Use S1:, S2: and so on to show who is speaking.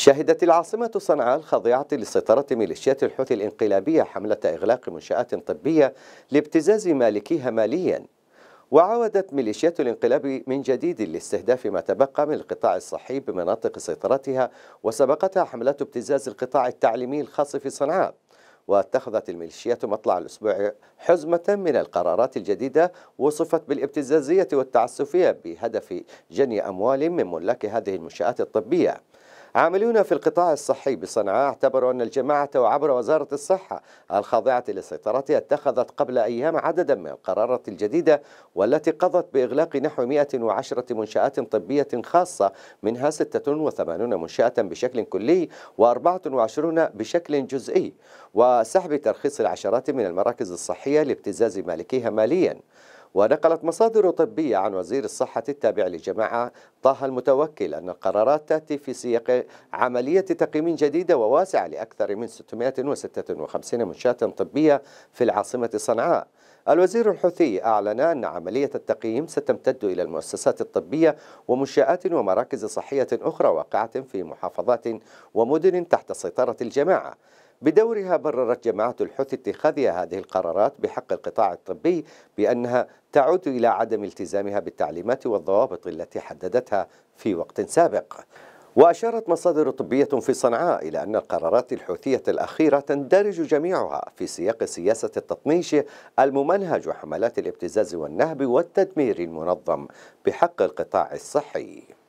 S1: شهدت العاصمة صنعاء الخاضعة لسيطرة ميليشيات الحوثي الانقلابية حملة إغلاق منشآت طبية لابتزاز مالكيها ماليا وعاودت ميليشيات الانقلاب من جديد لاستهداف ما تبقى من القطاع الصحي بمناطق سيطرتها وسبقتها حملات ابتزاز القطاع التعليمي الخاص في صنعاء واتخذت الميليشيات مطلع الأسبوع حزمة من القرارات الجديدة وصفت بالابتزازية والتعسفية بهدف جني أموال من ملاك هذه المنشآت الطبية عاملون في القطاع الصحي بصنعاء اعتبروا أن الجماعة وعبر وزارة الصحة الخاضعة لسيطرتها اتخذت قبل أيام عددا من القرارات الجديدة والتي قضت بإغلاق نحو 110 منشآت طبية خاصة منها 86 منشأة بشكل كلي و24 بشكل جزئي وسحب ترخيص العشرات من المراكز الصحية لابتزاز مالكيها مالياً ونقلت مصادر طبية عن وزير الصحة التابع لجماعة طه المتوكل أن القرارات تأتي في سياق عملية تقييم جديدة وواسعة لأكثر من 656 منشاة طبية في العاصمة صنعاء الوزير الحوثي أعلن أن عملية التقييم ستمتد إلى المؤسسات الطبية ومنشآت ومراكز صحية أخرى واقعة في محافظات ومدن تحت سيطرة الجماعة بدورها بررت جماعة الحوثي اتخاذها هذه القرارات بحق القطاع الطبي بأنها تعود إلى عدم التزامها بالتعليمات والضوابط التي حددتها في وقت سابق وأشارت مصادر طبية في صنعاء إلى أن القرارات الحوثية الأخيرة تندرج جميعها في سياق سياسة التطنيش الممنهج وحملات الابتزاز والنهب والتدمير المنظم بحق القطاع الصحي